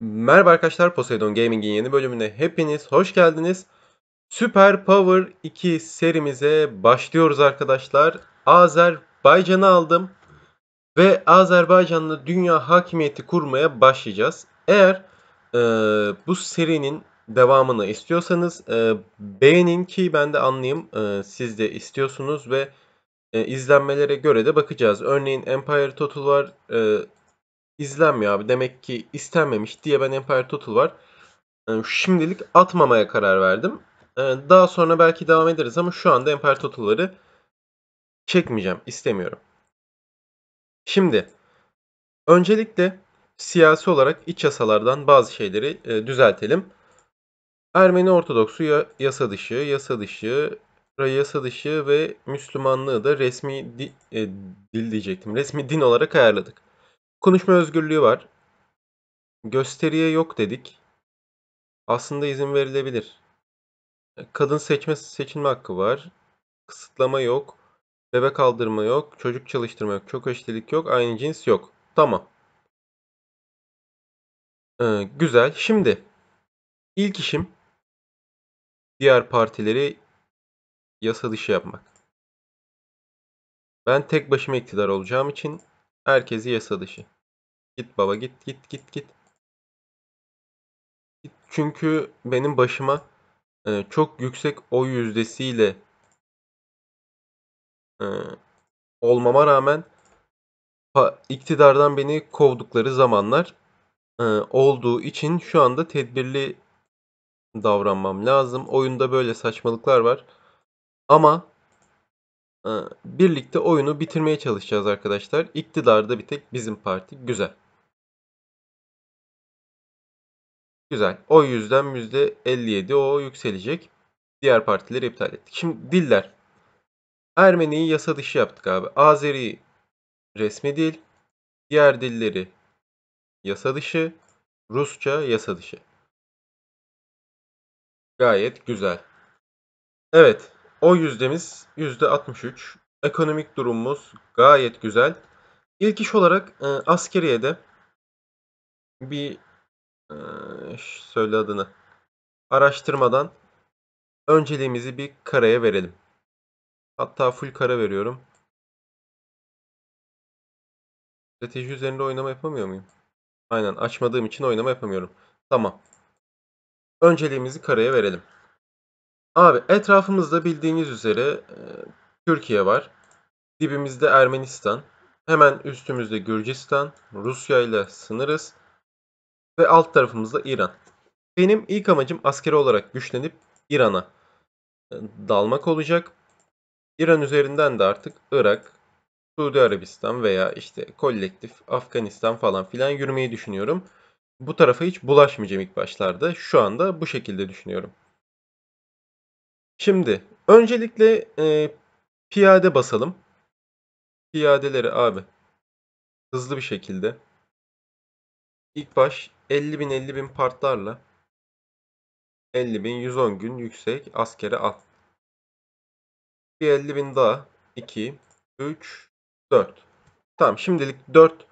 Merhaba arkadaşlar Poseidon Gaming'in yeni bölümüne hepiniz hoş geldiniz. Super Power 2 serimize başlıyoruz arkadaşlar. Azerbaycan'ı aldım ve Azerbaycan'la dünya hakimiyeti kurmaya başlayacağız. Eğer e, bu serinin devamını istiyorsanız e, beğenin ki ben de anlayayım e, siz de istiyorsunuz ve e, izlenmelere göre de bakacağız. Örneğin Empire Total var, e, izlenmiyor abi. Demek ki istenmemiş diye ben Empire Total var. Ee, şimdilik atmamaya karar verdim. Ee, daha sonra belki devam ederiz ama şu anda Empire Total'ları çekmeyeceğim. istemiyorum. Şimdi öncelikle siyasi olarak iç yasalardan bazı şeyleri e, düzeltelim. Ermeni Ortodoksu yasa dışı, yasa dışı, yasa dışı ve Müslümanlığı da resmi di, e, dil diyecektim. Resmi din olarak ayarladık. Konuşma özgürlüğü var. Gösteriye yok dedik. Aslında izin verilebilir. E, kadın seçme seçilme hakkı var. Kısıtlama yok. Bebek kaldırma yok. Çocuk çalıştırma yok. Çok eşitlik yok. Aynı cins yok. Tamam. Ee, güzel. Şimdi ilk işim diğer partileri yasa dışı yapmak. Ben tek başıma iktidar olacağım için Herkesi yasa dışı. Git baba git git git git. Çünkü benim başıma e, çok yüksek oy yüzdesiyle e, olmama rağmen iktidardan beni kovdukları zamanlar e, olduğu için şu anda tedbirli davranmam lazım. Oyunda böyle saçmalıklar var. Ama ee, birlikte oyunu bitirmeye çalışacağız arkadaşlar. İktidarda bir tek bizim parti. Güzel. Güzel. O yüzden %57 o yükselecek. Diğer partileri iptal ettik. Şimdi diller. Ermeni'yi yasa dışı yaptık abi. Azeri resmi dil. Diğer dilleri yasa dışı. Rusça yasa dışı. Gayet güzel. Evet. O yüzdemiz yüzde 63. Ekonomik durumumuz gayet güzel. İlk iş olarak e, askeriyede bir e, söyle adını araştırmadan önceliğimizi bir karaya verelim. Hatta full kara veriyorum. Strateji üzerinde oynama yapamıyor muyum? Aynen açmadığım için oynama yapamıyorum. Tamam. Önceliğimizi karaya verelim. Abi etrafımızda bildiğiniz üzere e, Türkiye var. Dibimizde Ermenistan. Hemen üstümüzde Gürcistan. Rusya ile sınırız. Ve alt tarafımızda İran. Benim ilk amacım askeri olarak güçlenip İran'a e, dalmak olacak. İran üzerinden de artık Irak, Suudi Arabistan veya işte kolektif Afganistan falan filan yürümeyi düşünüyorum. Bu tarafa hiç bulaşmayacağım ilk başlarda. Şu anda bu şekilde düşünüyorum. Şimdi öncelikle e, piyade basalım. Piyadeleri abi hızlı bir şekilde ilk baş 50 bin 50 bin partlarla 50 bin 110 gün yüksek askere at. Bir 50 bin daha 2 3 4. Tamam şimdilik 4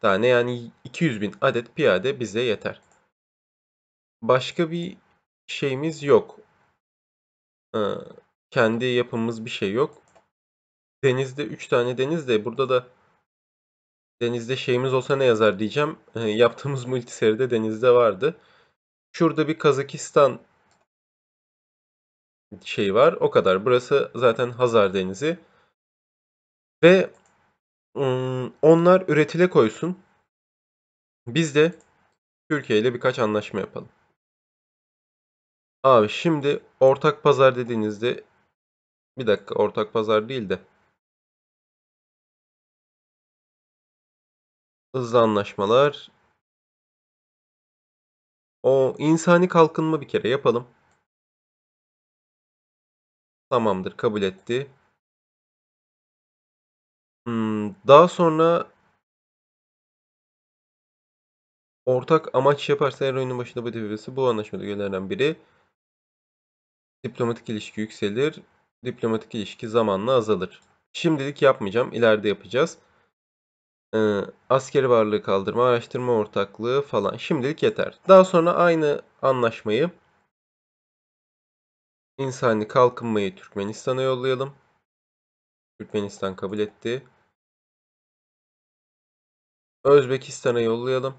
tane yani 200 bin adet piyade bize yeter. Başka bir şeyimiz yok kendi yapımız bir şey yok. Denizde 3 tane deniz de burada da denizde şeyimiz olsa ne yazar diyeceğim. E, yaptığımız multiseride denizde vardı. Şurada bir Kazakistan şey var. O kadar. Burası zaten Hazar Denizi. Ve onlar üretile koysun. Biz de Türkiye ile birkaç anlaşma yapalım. Abi şimdi ortak pazar dediğinizde bir dakika ortak pazar değil de hızlı anlaşmalar o insani kalkınma bir kere yapalım. Tamamdır kabul etti. Hmm, daha sonra ortak amaç yaparsa her oyunun başında bu devresi bu anlaşmada görülen biri. Diplomatik ilişki yükselir. Diplomatik ilişki zamanla azalır. Şimdilik yapmayacağım. ileride yapacağız. Ee, askeri varlığı kaldırma, araştırma ortaklığı falan. Şimdilik yeter. Daha sonra aynı anlaşmayı insani kalkınmayı Türkmenistan'a yollayalım. Türkmenistan kabul etti. Özbekistan'a yollayalım.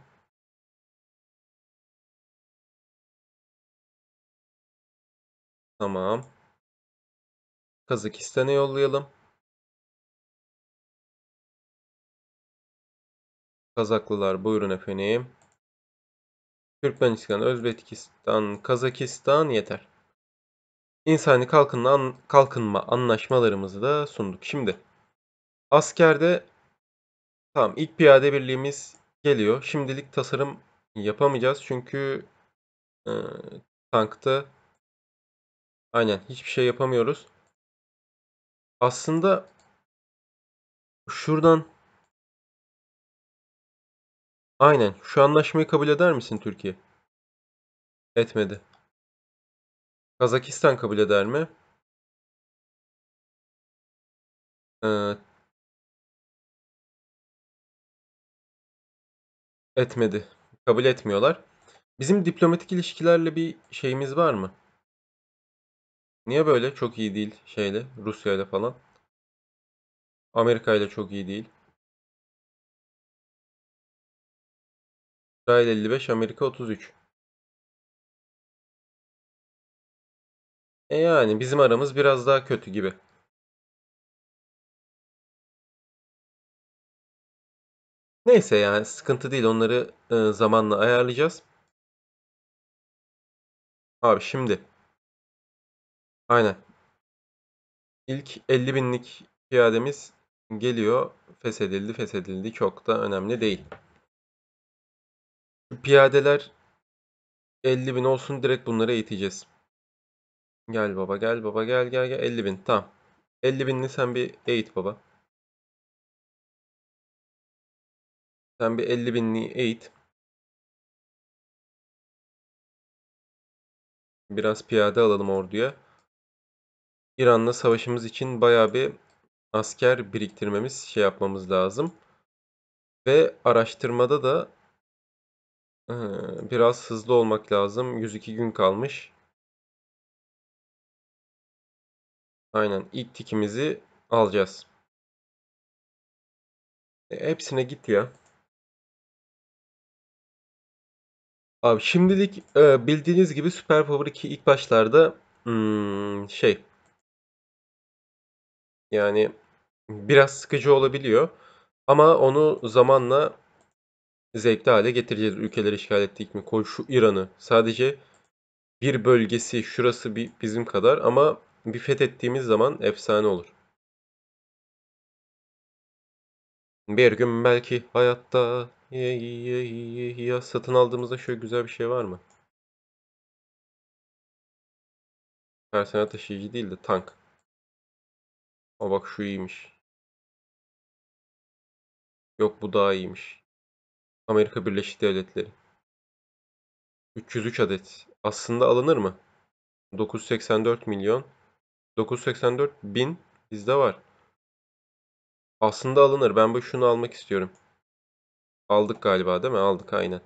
Tamam. Kazakistan'a yollayalım. Kazaklılar buyurun efendim. Türkmenistan, Özbekistan, Kazakistan yeter. İnsani kalkınma, kalkınma anlaşmalarımızı da sunduk. Şimdi askerde tamam ilk piyade birliğimiz geliyor. Şimdilik tasarım yapamayacağız çünkü e, tankta Aynen hiçbir şey yapamıyoruz. Aslında şuradan Aynen. Şu anlaşmayı kabul eder misin Türkiye? Etmedi. Kazakistan kabul eder mi? Ee, etmedi. Kabul etmiyorlar. Bizim diplomatik ilişkilerle bir şeyimiz var mı? Niye böyle? Çok iyi değil şeyle, Rusya ile falan. Amerika ile çok iyi değil. İsrail 55, Amerika 33. E yani bizim aramız biraz daha kötü gibi. Neyse yani sıkıntı değil onları e, zamanla ayarlayacağız. Abi şimdi Aynen. İlk 50 binlik piyademiz geliyor. Feshedildi, feshedildi. Çok da önemli değil. Piyadeler 50 bin olsun. Direkt bunları eğiteceğiz. Gel baba, gel baba, gel gel gel. 50 bin. Tamam. 50 binli sen bir eğit baba. Sen bir 50 binli eğit. Biraz piyade alalım orduya. İran'la savaşımız için baya bir asker biriktirmemiz, şey yapmamız lazım. Ve araştırmada da biraz hızlı olmak lazım. 102 gün kalmış. Aynen ilk tikimizi alacağız. E, hepsine git ya. Abi şimdilik bildiğiniz gibi Super Power 2 ilk başlarda hmm, şey yani biraz sıkıcı olabiliyor. Ama onu zamanla zevkli hale getireceğiz. Ülkeleri işgal ettik mi? Koy şu İran'ı. Sadece bir bölgesi şurası bir bizim kadar ama bir fethettiğimiz zaman efsane olur. Bir gün belki hayatta ya, ya, ya, ya satın aldığımızda şöyle güzel bir şey var mı? Personel taşıyıcı değil de tank. O bak şu iyiymiş. Yok bu daha iyiymiş. Amerika Birleşik Devletleri. 303 adet. Aslında alınır mı? 984 milyon. 984 bin bizde var. Aslında alınır. Ben bu şunu almak istiyorum. Aldık galiba değil mi? Aldık aynen.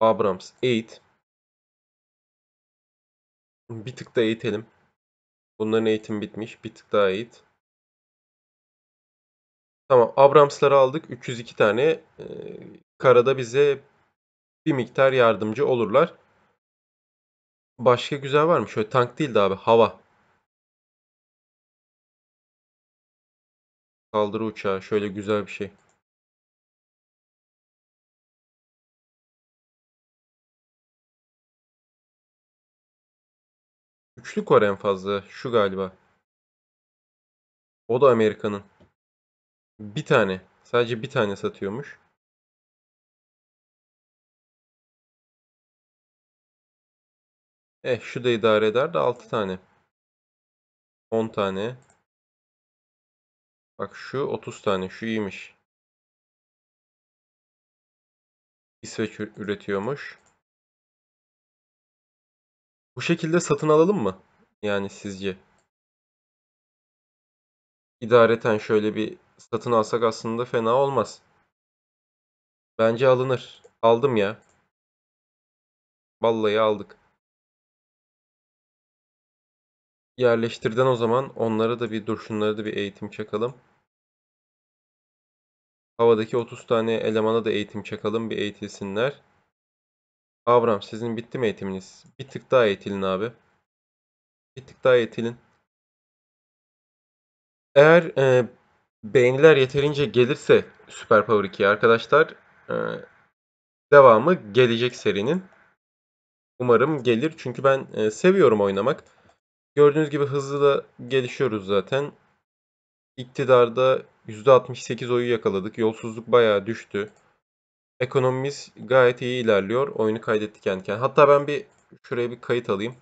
Abrams 8. Bir tık da eğitelim. Bunların eğitim bitmiş. Bir tık daha eğit. Tamam. Abrams'ları aldık. 302 tane. karada bize bir miktar yardımcı olurlar. Başka güzel var mı? Şöyle tank değil de abi. Hava. Kaldırı uçağı. Şöyle güzel bir şey. Üçlük var en fazla. Şu galiba. O da Amerika'nın. Bir tane. Sadece bir tane satıyormuş. Eh şu da idare eder de 6 tane. 10 tane. Bak şu 30 tane. Şu iyiymiş. İsveç üretiyormuş. Bu şekilde satın alalım mı? Yani sizce? İdareten şöyle bir satın alsak aslında fena olmaz. Bence alınır. Aldım ya. Vallahi aldık. Yerleştirden o zaman onlara da bir dur şunlara da bir eğitim çakalım. Havadaki 30 tane elemana da eğitim çakalım bir eğitilsinler. Avram sizin bitti mi eğitiminiz? Bir tık daha eğitilin abi. Bir tık daha eğitilin. Eğer e, beğeniler yeterince gelirse Super Power 2'ye arkadaşlar e, devamı gelecek serinin. Umarım gelir çünkü ben e, seviyorum oynamak. Gördüğünüz gibi hızlı da gelişiyoruz zaten. İktidarda %68 oyu yakaladık. Yolsuzluk bayağı düştü. Ekonomimiz gayet iyi ilerliyor. Oyunu kaydetti kendi kendine. Hatta ben bir şuraya bir kayıt alayım.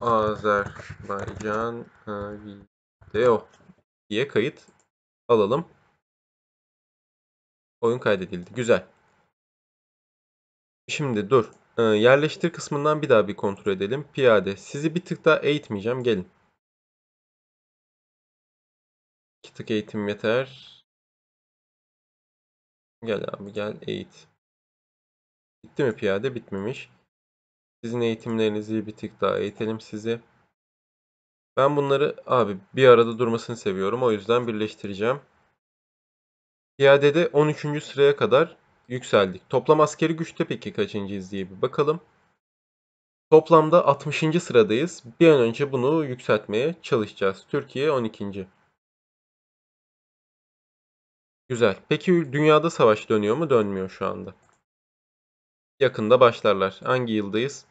Azerbaycan video diye kayıt alalım. Oyun kaydedildi. Güzel. Şimdi dur. Ee, yerleştir kısmından bir daha bir kontrol edelim. Piyade. Sizi bir tık daha eğitmeyeceğim. Gelin. İki tık eğitim yeter. Gel abi gel eğit. Bitti mi piyade? Bitmemiş. Sizin eğitimlerinizi bir tık daha eğitelim sizi. Ben bunları abi bir arada durmasını seviyorum. O yüzden birleştireceğim. Piyadede 13. sıraya kadar yükseldik. Toplam askeri güçte peki kaçıncıyız diye bir bakalım. Toplamda 60. sıradayız. Bir an önce bunu yükseltmeye çalışacağız. Türkiye 12. Güzel. Peki dünyada savaş dönüyor mu? Dönmüyor şu anda. Yakında başlarlar. Hangi yıldayız?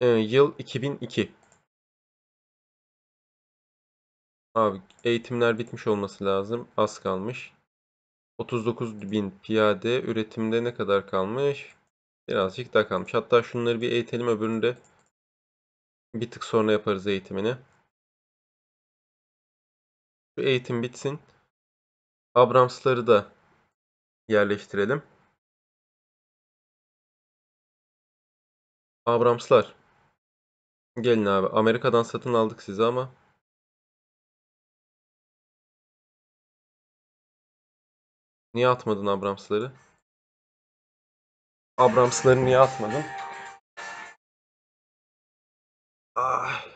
Ee, yıl 2002. Abi eğitimler bitmiş olması lazım. Az kalmış. 39 bin piyade üretimde ne kadar kalmış? Birazcık daha kalmış. Hatta şunları bir eğitelim de Bir tık sonra yaparız eğitimini. Şu eğitim bitsin. Abrams'ları da yerleştirelim. Abrams'lar. Gelin abi. Amerika'dan satın aldık sizi ama. Niye atmadın Abrams'ları? Abrams'ları niye atmadın? Ah.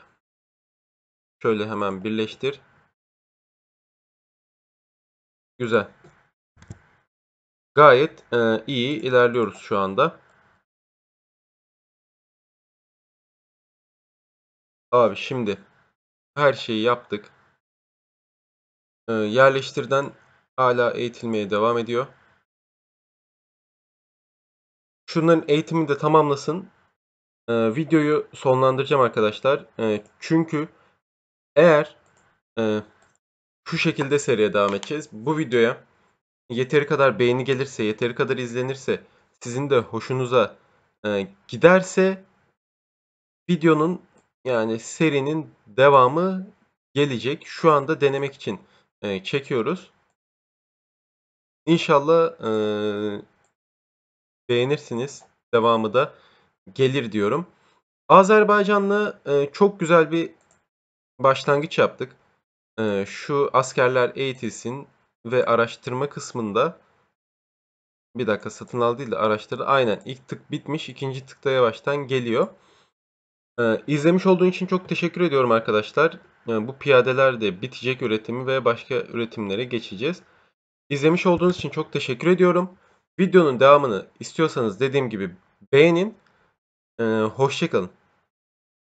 Şöyle hemen birleştir. Güzel. Gayet e, iyi ilerliyoruz şu anda. Abi şimdi her şeyi yaptık. E, yerleştirden hala eğitilmeye devam ediyor. Şunların eğitimini de tamamlasın. E, videoyu sonlandıracağım arkadaşlar. E, çünkü eğer e, şu şekilde seriye devam edeceğiz. Bu videoya yeteri kadar beğeni gelirse, yeteri kadar izlenirse, sizin de hoşunuza e, giderse videonun yani serinin devamı gelecek. Şu anda denemek için e, çekiyoruz. İnşallah e, beğenirsiniz. Devamı da gelir diyorum. Azerbaycanlı e, çok güzel bir başlangıç yaptık. Ee, şu askerler eğitilsin ve araştırma kısmında bir dakika satın al değil de araştır. Aynen ilk tık bitmiş ikinci tıkta yavaştan geliyor. Ee, izlemiş olduğun için çok teşekkür ediyorum arkadaşlar. Yani ee, bu piyadeler de bitecek üretimi ve başka üretimlere geçeceğiz. İzlemiş olduğunuz için çok teşekkür ediyorum. Videonun devamını istiyorsanız dediğim gibi beğenin. Ee, Hoşçakalın.